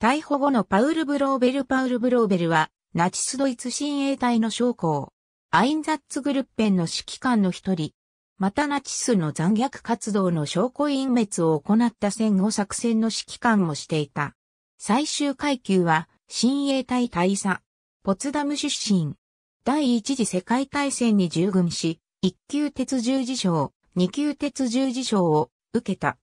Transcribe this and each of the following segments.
逮捕後のパウル・ブローベル・パウル・ブローベルは、ナチスドイツ親衛隊の将校、アインザッツ・グルッペンの指揮官の一人、またナチスの残虐活動の証拠隠滅を行った戦後作戦の指揮官もしていた。最終階級は、親衛隊大佐、ポツダム出身。第一次世界大戦に従軍し、一級鉄十字章、二級鉄十字章を受けた。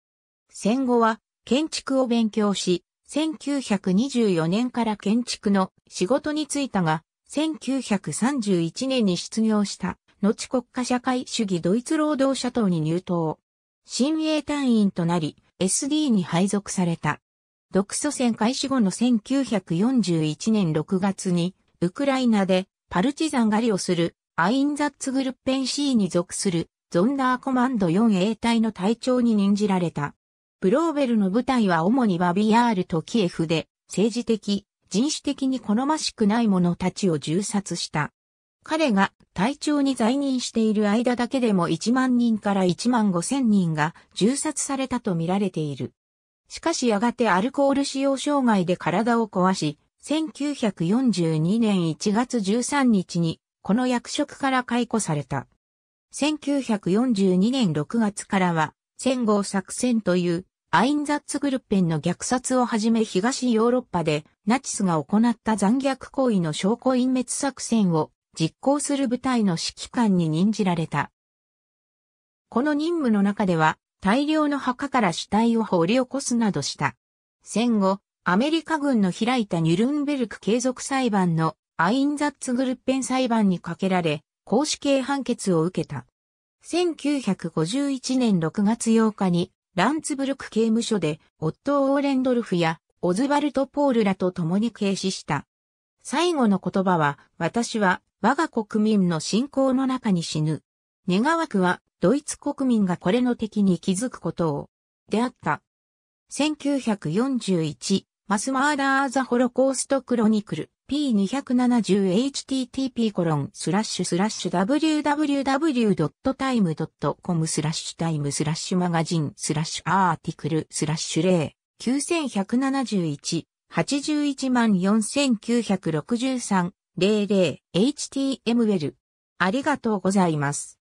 戦後は建築を勉強し、1924年から建築の仕事に就いたが、1931年に失業した、後国家社会主義ドイツ労働者党に入党。新鋭隊員となり、SD に配属された。独ソ戦開始後の1941年6月に、ウクライナでパルチザン狩りをするアインザッツグルッペン C に属するゾンダーコマンド 4A 隊の隊長に任じられた。ブローベルの部隊は主にバビヤールとキエフで、政治的、人種的に好ましくない者たちを銃殺した。彼が隊長に在任している間だけでも1万人から1万5千人が銃殺されたと見られている。しかしやがてアルコール使用障害で体を壊し、1942年1月13日にこの役職から解雇された。1942年6月からは、戦後作戦というアインザッツグルッペンの虐殺をはじめ東ヨーロッパでナチスが行った残虐行為の証拠隠滅作戦を実行する部隊の指揮官に任じられた。この任務の中では大量の墓から死体を掘り起こすなどした。戦後、アメリカ軍の開いたニュルンベルク継続裁判のアインザッツグルッペン裁判にかけられ、公式刑判決を受けた。1951年6月8日にランツブルク刑務所で、オットオーレンドルフや、オズバルト・ポールらと共に軽視した。最後の言葉は、私は我が国民の信仰の中に死ぬ。願わくは、ドイツ国民がこれの敵に気づくことを。であった。1941マスマーダーザホロコーストクロニクル P270http コロンスラッシュスラッシュ www.time.com スラッシュタイムスラッシュマガジンスラッシュアーティクルスラッシュ八9171 814,963,00 HTML。ありがとうございます。